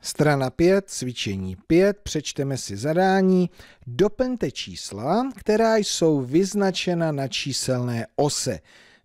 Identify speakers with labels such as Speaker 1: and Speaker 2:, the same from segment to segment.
Speaker 1: Strana 5, cvičení 5, přečteme si zadání. Doplňte čísla, která jsou vyznačena na číselné ose.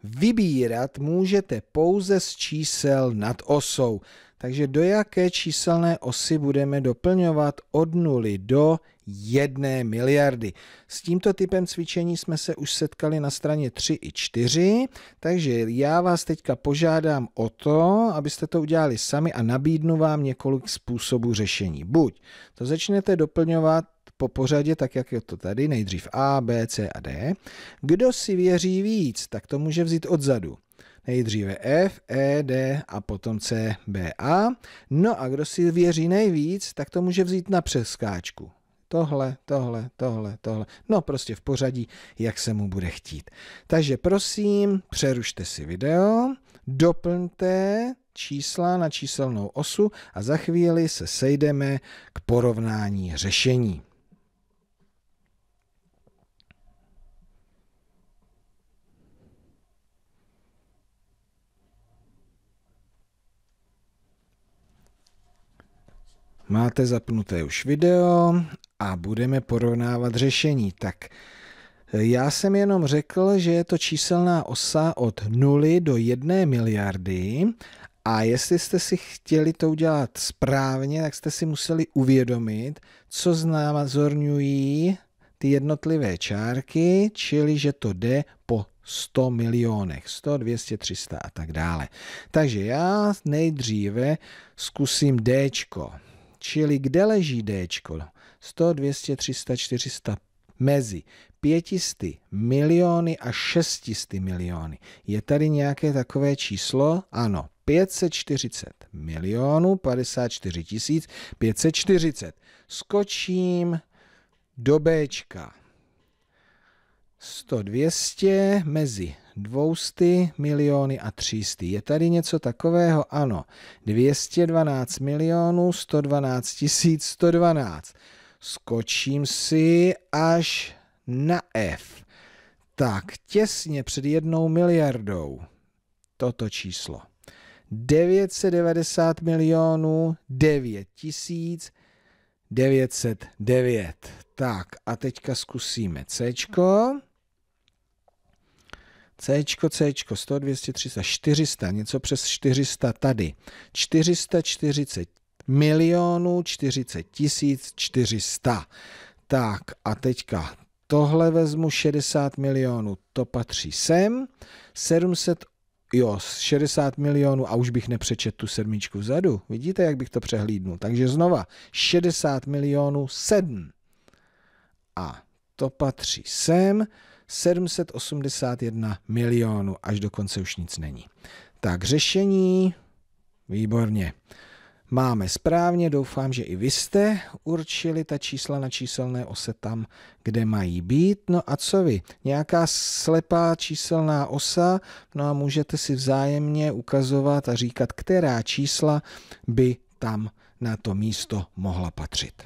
Speaker 1: Vybírat můžete pouze z čísel nad osou. Takže do jaké číselné osy budeme doplňovat od nuly do 1 miliardy. S tímto typem cvičení jsme se už setkali na straně 3 i 4, takže já vás teďka požádám o to, abyste to udělali sami a nabídnu vám několik způsobů řešení. Buď to začnete doplňovat po pořadě, tak jak je to tady, nejdřív A, B, C a D. Kdo si věří víc, tak to může vzít odzadu. Nejdříve F, E, D a potom C, B, A. No a kdo si věří nejvíc, tak to může vzít na přeskáčku. Tohle, tohle, tohle, tohle. No prostě v pořadí, jak se mu bude chtít. Takže prosím, přerušte si video, doplňte čísla na číselnou osu a za chvíli se sejdeme k porovnání řešení. Máte zapnuté už video a budeme porovnávat řešení. Tak eh, já jsem jenom řekl, že je to číselná osa od 0 do 1 miliardy a jestli jste si chtěli to udělat správně, tak jste si museli uvědomit, co znázorňují ty jednotlivé čárky, čili že to jde po 100 milionech, 100, 200, 300 a tak dále. Takže já nejdříve zkusím Dčko. Čili kde leží D? 100, 200, 300, 400, mezi 500 miliony a 600 miliony. Je tady nějaké takové číslo? Ano, 540 milionů 54 tisíc 540. Skočím do Bčka. 100, 200 mezi 200 miliony a 300. Je tady něco takového? Ano. 212 milionů 112 tisíc 112. Skočím si až na F. Tak, těsně před jednou miliardou toto číslo. 990 milionů 9 tisíc 909. Tak a teďka zkusíme C. -čko. C, C, 100, 200, 300, 400, něco přes 400 tady. 440 milionů 40 tisíc 400. Tak a teďka tohle vezmu 60 milionů, to patří sem. 700 Jo, 60 milionů a už bych nepřečet tu sedmičku vzadu. Vidíte, jak bych to přehlídnul. Takže znova 60 milionů 7. A to patří sem. 781 milionů, až dokonce už nic není. Tak řešení, výborně. Máme správně, doufám, že i vy jste určili ta čísla na číselné ose tam, kde mají být. No a co vy? Nějaká slepá číselná osa, no a můžete si vzájemně ukazovat a říkat, která čísla by tam na to místo mohla patřit.